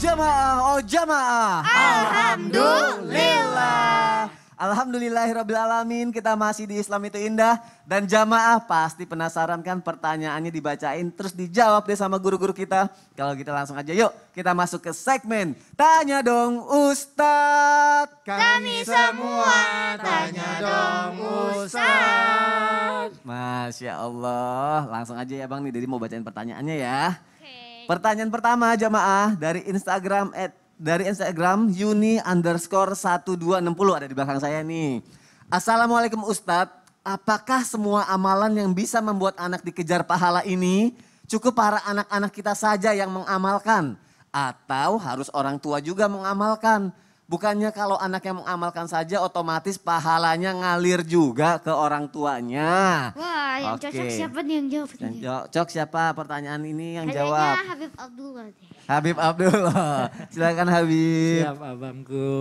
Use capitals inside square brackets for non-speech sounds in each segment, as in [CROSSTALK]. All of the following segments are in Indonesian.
jamaah, oh jamaah. Ah. Alhamdulillahirrabbilalamin kita masih di Islam itu indah. Dan jamaah pasti penasaran kan pertanyaannya dibacain terus dijawab deh sama guru-guru kita. Kalau kita gitu langsung aja yuk kita masuk ke segmen Tanya Dong Ustadz. Kami semua tanya dong Ustadz. Masya Allah langsung aja ya Bang nih Jadi mau bacain pertanyaannya ya. Pertanyaan pertama jamaah dari Instagram at dari Instagram Yuni underscore 1260 ada di belakang saya nih. Assalamualaikum Ustadz, apakah semua amalan yang bisa membuat anak dikejar pahala ini cukup para anak-anak kita saja yang mengamalkan? Atau harus orang tua juga mengamalkan? Bukannya kalau anaknya mengamalkan saja otomatis pahalanya ngalir juga ke orang tuanya. Wah, yang Oke. cocok siapa nih yang jawab? Yang cocok siapa pertanyaan ini yang Kayaknya jawab? Habib Abdullah. Habib Abdullah. [LAUGHS] Silakan Habib. Siap abangku.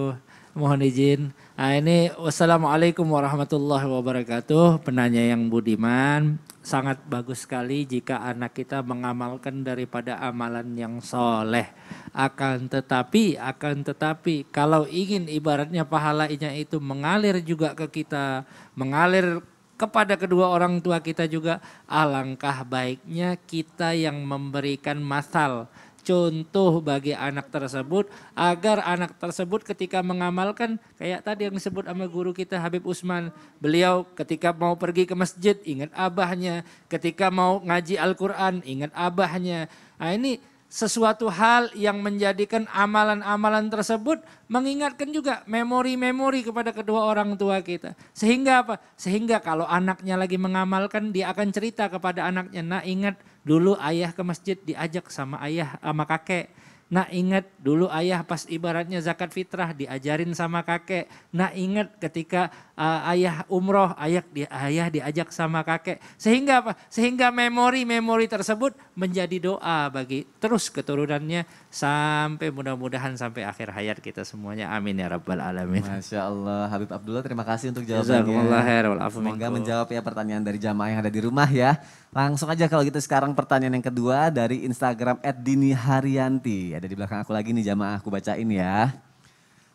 Mohon izin. Nah ini wassalamualaikum warahmatullahi wabarakatuh. Penanya yang budiman sangat bagus sekali jika anak kita mengamalkan daripada amalan yang soleh. Akan tetapi, akan tetapi kalau ingin ibaratnya pahalanya itu mengalir juga ke kita, mengalir kepada kedua orang tua kita juga, alangkah baiknya kita yang memberikan masal contoh bagi anak tersebut agar anak tersebut ketika mengamalkan kayak tadi yang disebut sama guru kita Habib Usman beliau ketika mau pergi ke masjid ingat abahnya ketika mau ngaji Al-Qur'an ingat abahnya nah ini sesuatu hal yang menjadikan amalan-amalan tersebut mengingatkan juga memori-memori kepada kedua orang tua kita. Sehingga apa? Sehingga kalau anaknya lagi mengamalkan dia akan cerita kepada anaknya, "Nah, ingat dulu ayah ke masjid diajak sama ayah sama kakek." Nak ingat dulu ayah pas ibaratnya zakat fitrah diajarin sama kakek. Nak ingat ketika uh, ayah umroh, ayah, di, ayah diajak sama kakek. Sehingga apa? Sehingga memori-memori tersebut menjadi doa bagi terus keturunannya sampai mudah-mudahan sampai akhir hayat kita semuanya. Amin ya rabbal alamin. Masya Allah. Habib Abdullah terima kasih untuk jawabannya. Semoga menjawab ya pertanyaan dari jamaah yang ada di rumah ya. Langsung aja kalau gitu sekarang pertanyaan yang kedua dari Instagram Haryanti. Ada di belakang aku lagi nih jamaah aku bacain ya.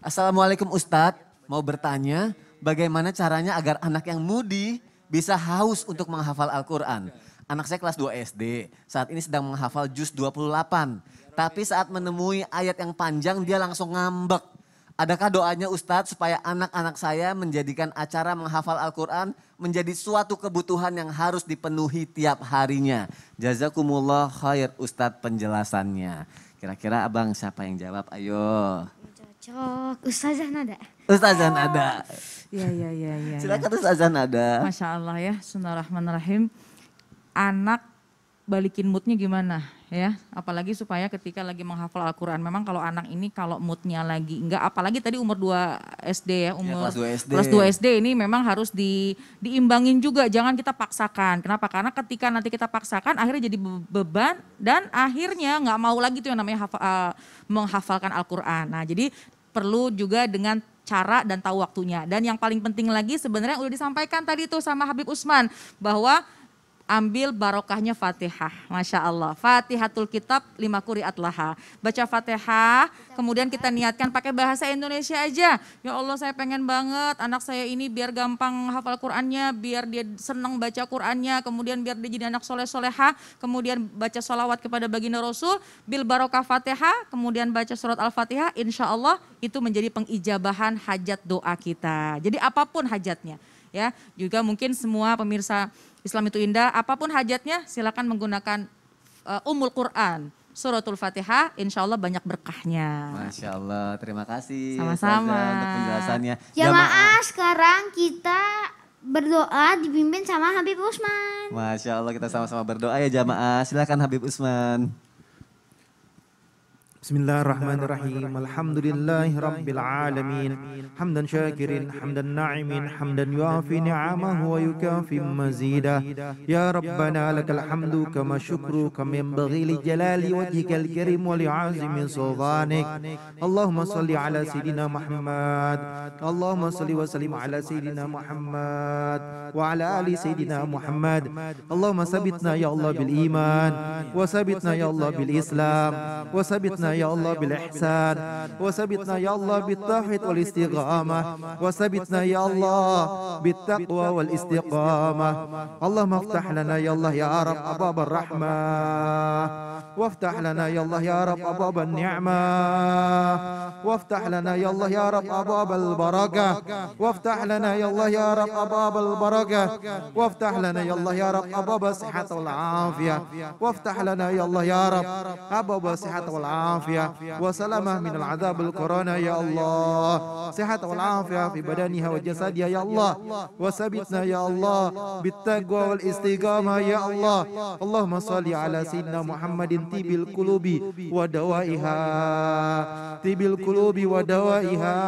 Assalamualaikum Ustadz, mau bertanya bagaimana caranya agar anak yang mudi bisa haus untuk menghafal Al-Quran. Anak saya kelas 2 SD, saat ini sedang menghafal juz 28. Tapi saat menemui ayat yang panjang dia langsung ngambek. Adakah doanya Ustadz supaya anak-anak saya menjadikan acara menghafal Al-Quran menjadi suatu kebutuhan yang harus dipenuhi tiap harinya? Jazakumullah khair Ustadz penjelasannya. Kira-kira abang siapa yang jawab? Ayo. Cocok. Ustazah Nada. Ustazah Nada. Iya, iya, iya. Ya, Silakan Ustazah Nada. Masya Allah ya, Rahim. Anak balikin moodnya gimana ya apalagi supaya ketika lagi menghafal Al-Quran memang kalau anak ini kalau moodnya lagi enggak apalagi tadi umur 2 SD ya, ya umur ya, kelas 2 SD kelas 2 SD ini memang harus di diimbangin juga jangan kita paksakan kenapa karena ketika nanti kita paksakan akhirnya jadi beban dan akhirnya nggak mau lagi tuh yang namanya hafal, uh, eh, menghafalkan Al-Quran nah jadi perlu juga dengan cara dan tahu waktunya dan yang paling penting lagi sebenarnya udah disampaikan tadi tuh sama Habib Usman bahwa ambil barokahnya Fatihah. Masya Allah. Fatihatul Kitab lima kuriat laha. Baca Fatihah, kemudian kita niatkan pakai bahasa Indonesia aja. Ya Allah saya pengen banget anak saya ini biar gampang hafal Qur'annya, biar dia senang baca Qur'annya, kemudian biar dia jadi anak soleh soleha, kemudian baca sholawat kepada baginda Rasul, bil barokah Fatihah, kemudian baca surat Al-Fatihah, insya Allah itu menjadi pengijabahan hajat doa kita. Jadi apapun hajatnya ya. Juga mungkin semua pemirsa Islam itu indah, apapun hajatnya silakan menggunakan uh, eh, Umul Quran. Suratul Fatihah, insya Allah banyak berkahnya. Masya Allah, terima kasih. Sama-sama. Untuk penjelasannya. Jamaah sekarang kita berdoa dipimpin sama Habib Usman. Masya Allah kita sama-sama berdoa ya jamaah. Silakan Habib Usman. بسم الله الرحمن الرحيم الحمد لله رب العالمين حمدا شاكرين حمدا ناعمين حمدا يوافي نعمه ويكافي مزيدا يا ربنا لك الحمد كما شكر كما ينبغي لجلال وجهك الكريم ولعظيم سلطانك اللهم صل على سيدنا محمد اللهم صل وسلم على سيدنا محمد وعلى ال سيدنا محمد اللهم ثبتنا يا الله بالايمان وثبتنا يا الله بالاسلام وثبتنا يا الله بالإحسان وثبتنا يا الله بالتوحيد والاستقامة وثبتنا يا الله بالتقوى والاستقامة اللهم افتح لنا يا الله يا رب أبواب الرحمة وافتح لنا يا الله يا رب أبواب النعمة وافتح لنا يا الله يا رب أبواب البركة وافتح لنا يا الله يا رب أبواب البركة وافتح لنا يا الله يا رب أبواب الصحة والعافية وافتح لنا يا الله يا رب أبواب الصحة والعافية afiyah wa salamah min al-'adzab al-corona ya Allah sehat wal afiyah fi badaniha wa jasadiha ya Allah wa sabitna ya Allah bittaqwa wal istiqamah ya Allah Allahumma salli ala sayyidina Muhammadin tibil qulubi wa dawaiha tibil qulubi wa dawaiha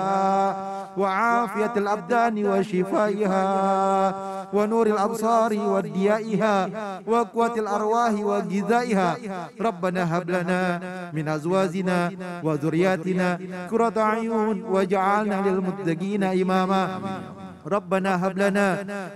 wa afiyatil abdani wa shifaiha wa nuril absari wa diyaiha wa quwwatil arwahi wa gizaiha rabbana hab lana min azwaj أزواجنا وذرياتنا كرة عيون واجعلنا للمتقين إماما ربنا هب لنا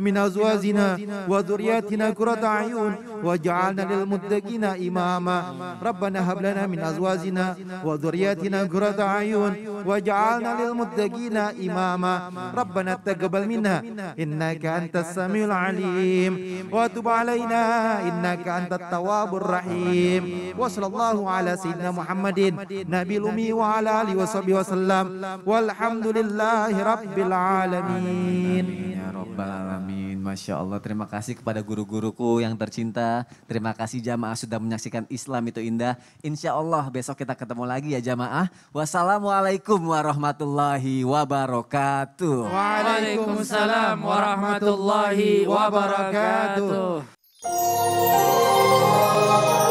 من أزواجنا وذرياتنا كرة أعين واجعلنا للمتقين إماما ربنا هب لنا من أزواجنا وذرياتنا كرة أعين واجعلنا للمتقين إماما ربنا تقبل منا إنك أنت السميع العليم وتب علينا إنك أنت التواب الرحيم وصلى الله على سيدنا محمد نبي الأمي وعلى آله وصحبه وسلم والحمد لله رب العالمين يا رب العالمين Masya Allah. Terima kasih kepada guru-guruku yang tercinta. Terima kasih jamaah sudah menyaksikan Islam itu indah. Insya Allah besok kita ketemu lagi ya jamaah. Wassalamualaikum warahmatullahi wabarakatuh. Waalaikumsalam warahmatullahi wabarakatuh.